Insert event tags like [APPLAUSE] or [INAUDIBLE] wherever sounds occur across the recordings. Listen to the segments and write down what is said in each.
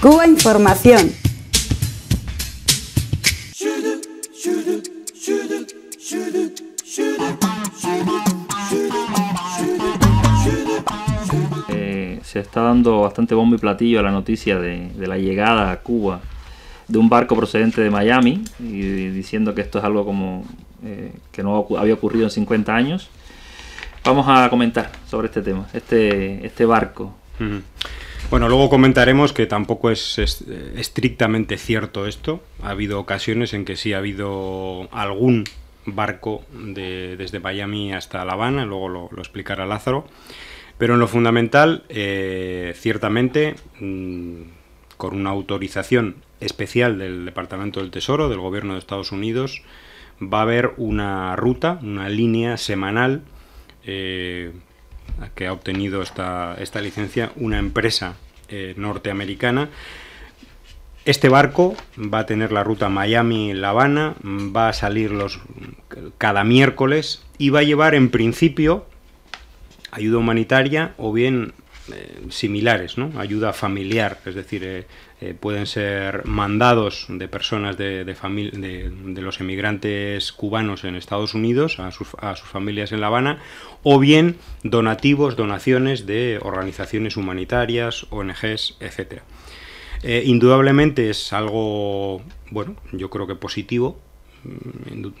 Cuba Información. Eh, se está dando bastante bombo y platillo a la noticia de, la llegada a Cuba de un barco procedente de Miami y diciendo que esto es algo como eh, que no había ocurrido en 50 años. Vamos a comentar sobre este tema, este, este barco. Bueno, luego comentaremos que tampoco es eh, estrictamente cierto esto. Ha habido ocasiones en que sí ha habido algún barco desde Miami hasta La Habana, luego lo, explicará Lázaro. Pero en lo fundamental, eh, ciertamente, mm, con una autorización especial del Departamento del Tesoro, del Gobierno de Estados Unidos, va a haber una ruta, una línea semanal eh, que ha obtenido esta, esta licencia una empresa eh, norteamericana. Este barco va a tener la ruta Miami-La Habana, va a salir los, cada miércoles y va a llevar en principio ayuda humanitaria o bien eh, similares, ¿no? ayuda familiar, es decir, eh, eh, pueden ser mandados de personas de, los emigrantes cubanos en Estados Unidos a sus, a sus familias en La Habana, o bien donativos, donaciones de organizaciones humanitarias, ONGs, etc. indudablemente es algo, bueno, yo creo que positivo,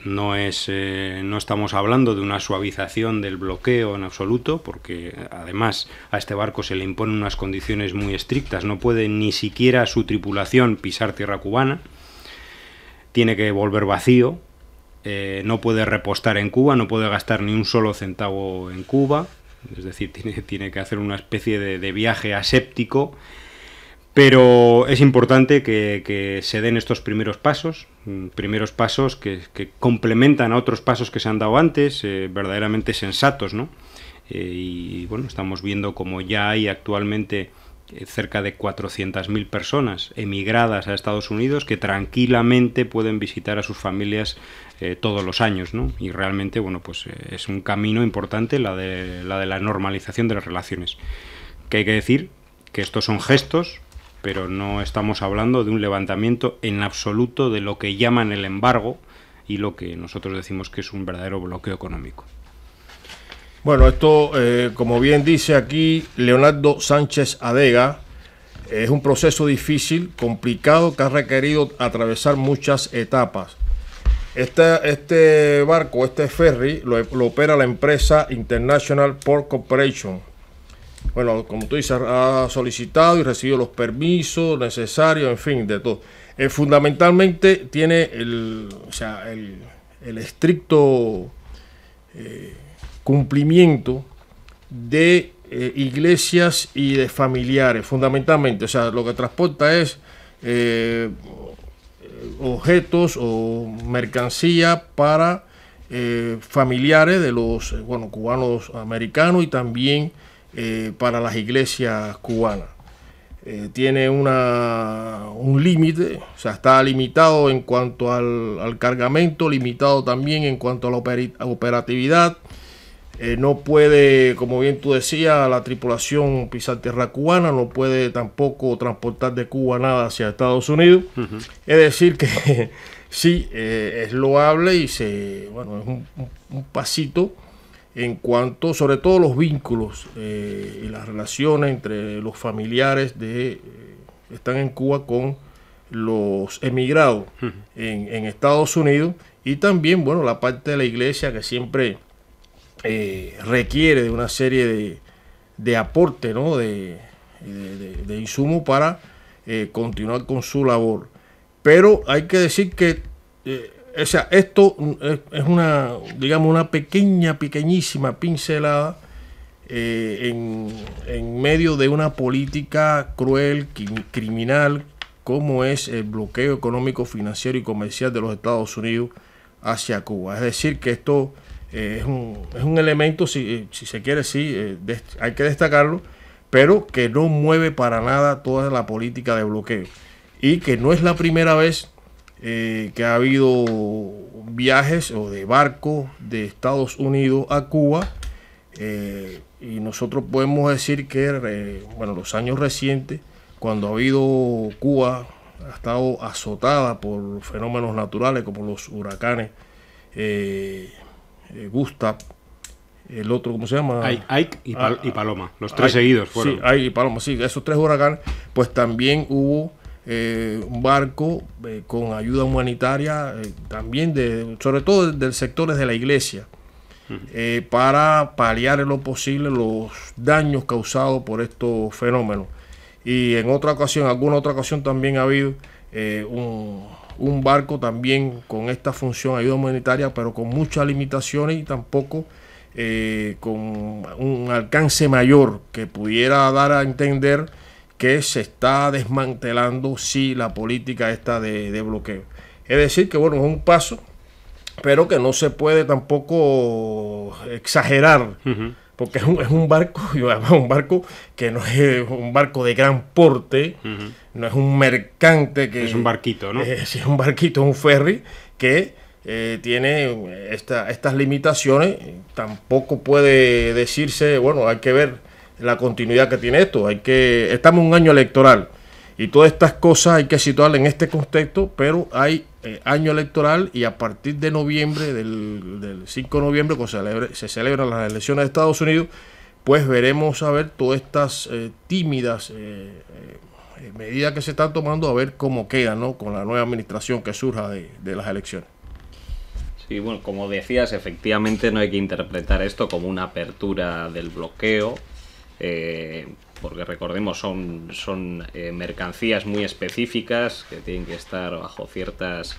no, es, eh, no estamos hablando de una suavización del bloqueo en absoluto, porque además a este barco se le imponen unas condiciones muy estrictas, no puede ni siquiera su tripulación pisar tierra cubana, tiene que volver vacío, eh, no puede repostar en Cuba, no puede gastar ni un solo centavo en Cuba, es decir, [LAUGHS] tiene, tiene que hacer una especie de, de viaje aséptico pero es importante que, se den estos primeros pasos, mm, primeros pasos que, complementan a otros pasos que se han dado antes, eh, verdaderamente sensatos, ¿no? Eh, y bueno, estamos viendo como ya hay actualmente eh, cerca de 400.000 personas emigradas a Estados Unidos que tranquilamente pueden visitar a sus familias todos los años, ¿no? Y realmente, bueno, pues es un camino importante la de, la de la normalización de las relaciones. Que hay que decir que estos son gestos, pero no estamos hablando de un levantamiento en absoluto de lo que llaman el embargo y lo que nosotros decimos que es un verdadero bloqueo económico. Bueno, esto, eh, como bien dice aquí Leonardo Sánchez Adega, es un proceso difícil, complicado, que ha requerido atravesar muchas etapas. Este, barco, este ferry, lo, lo opera la empresa International Port Corporation, bueno, como tú dices, ha solicitado y recibido los permisos necesarios, en fin, de todo. Eh, fundamentalmente tiene el, o sea, el, estricto eh, cumplimiento de eh, iglesias y de familiares, fundamentalmente. O sea, lo que transporta es objetos o mercancía para familiares de los bueno, cubanos americanos y también eh, para las iglesias cubanas. Eh, tiene un límite, o sea, está limitado en cuanto al, cargamento, limitado también en cuanto a la operatividad. Eh, no puede, como bien tú decías, la tripulación pisar tierra cubana no puede tampoco transportar de Cuba nada hacia Estados Unidos. Es decir, que [LAUGHS] sí, es loable y se, bueno, es un, un pasito en cuanto sobre todo los vínculos eh, y las relaciones entre los familiares de eh, están en Cuba con los emigrados en, Estados Unidos y también bueno la parte de la iglesia que siempre eh, requiere de una serie de, de aporte ¿no? de, de, de insumo para continuar con su labor pero hay que decir que o sea, esto mm, es una, digamos, una pequeña, pequeñísima pincelada eh, en, medio de una política cruel, criminal, como es el bloqueo económico, financiero y comercial de los Estados Unidos hacia Cuba. Es decir, que esto eh, es, un, elemento, si, eh, se quiere, sí, hay que destacarlo, pero que no mueve para nada toda la política de bloqueo. Y que no es la primera vez eh, que ha habido viajes o de barco de Estados Unidos a Cuba. Eh, y nosotros podemos decir que, bueno, los años recientes, cuando ha habido Cuba, ha estado azotada por fenómenos naturales como los huracanes eh, eh Gustav, el otro, ¿cómo se llama? Ike ah, y, Paloma, los tres seguidos fueron. Sí, Ike y Paloma, sí, esos tres huracanes, pues también hubo eh, un barco eh, con ayuda humanitaria, eh, también de, sobre todo del sectores de la iglesia, para paliar en lo posible los daños causados por estos fenómenos. Y en otra ocasión, alguna otra ocasión también ha habido un, barco también con esta función, ayuda humanitaria, pero con muchas limitaciones y tampoco... con un alcance mayor que pudiera dar a entender que se está desmantelando sí la política esta de, bloqueo. Es decir, que bueno, es un paso, pero que no se puede tampoco exagerar. Porque es un, es un barco, además [LAUGHS] un barco que no es un barco de gran porte, no es un mercante que... Es un barquito, ¿no? Eh, es un barquito, un ferry que eh, tiene estas limitaciones. Tampoco puede decirse, bueno, hay que ver la continuidad que tiene esto. Hay que estamos en un año electoral y todas estas cosas hay que situarlas en este contexto, pero hay eh, año electoral y a partir de noviembre, del, 5 de noviembre, cuando se, celebran las elecciones de Estados Unidos, pues veremos a ver todas estas eh, tímidas eh, medidas que se están tomando, a ver cómo queda ¿no? con la nueva administración que surja de, de las elecciones. Sí, bueno, como decías, efectivamente no hay que interpretar esto como una apertura del bloqueo, eh, porque recordemos son, son eh, mercancías muy específicas que tienen que estar bajo ciertas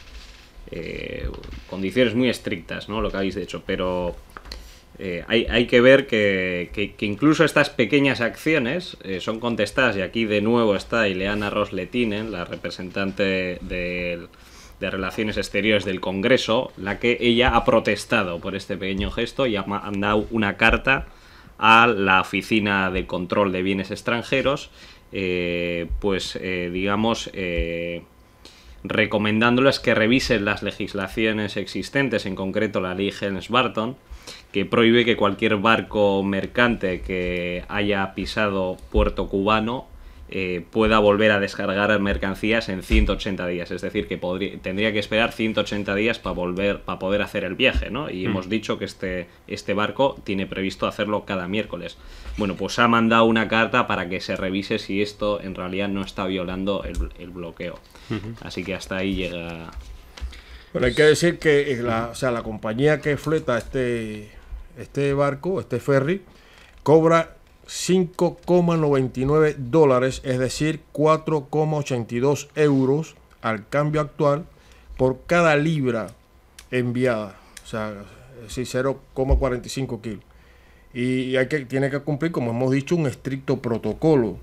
eh, condiciones muy estrictas, ¿no? Lo que habéis dicho, pero hay, que ver que, incluso estas pequeñas acciones son contestadas, y aquí de nuevo está Ileana Rosletinen, la representante de, de Relaciones Exteriores del Congreso, la que ella ha protestado por este pequeño gesto y ha mandado una carta a la Oficina de Control de Bienes Extranjeros, eh, pues eh, digamos eh, recomendándoles que revisen las legislaciones existentes, en concreto la ley Helms-Barton, que prohíbe que cualquier barco mercante que haya pisado puerto cubano eh, pueda volver a descargar mercancías en 180 días. Es decir, que tendría que esperar 180 días para volver para poder hacer el viaje, Y mm. hemos dicho que este, este barco tiene previsto hacerlo cada miércoles. Bueno, pues ha mandado una carta para que se revise si esto en realidad no está violando el, bloqueo. Así que hasta ahí llega. Pero hay que decir que eh, la, sea, la compañía que fleta este, este barco, este ferry, cobra 5,99 dólares, es decir, 4,82 euros al cambio actual por cada libra enviada, o sea, 0,45 kilos. Y hay que, tiene que cumplir, como hemos dicho, un estricto protocolo.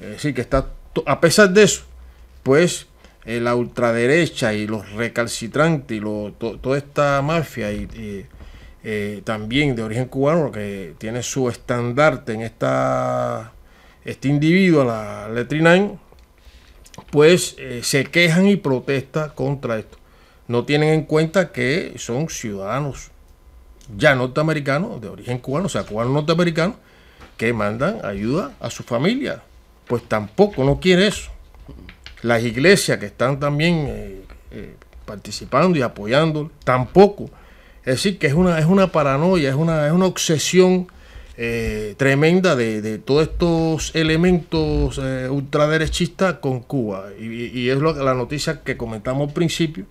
Es decir, que está, a pesar de eso, pues eh, la ultraderecha y los recalcitrantes y lo, toda esta mafia y eh, también de origen cubano, que tiene su estandarte en esta, este individuo, la letrina, pues eh, se quejan y protestan contra esto. No tienen en cuenta que son ciudadanos ya norteamericanos, de origen cubano, o sea, cubanos norteamericanos, que mandan ayuda a su familia. Pues tampoco no quiere eso. Las iglesias que están también eh, participando y apoyando, tampoco. Es decir, que es una, es una paranoia, es una, obsesión eh, tremenda de, todos estos elementos eh, ultraderechistas con Cuba. Y, es lo, la noticia que comentamos al principio,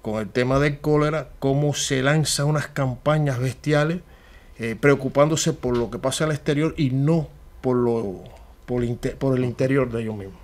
con el tema de cólera, cómo se lanzan unas campañas bestiales eh, preocupándose por lo que pasa al exterior y no por, lo, por el interior de ellos mismos.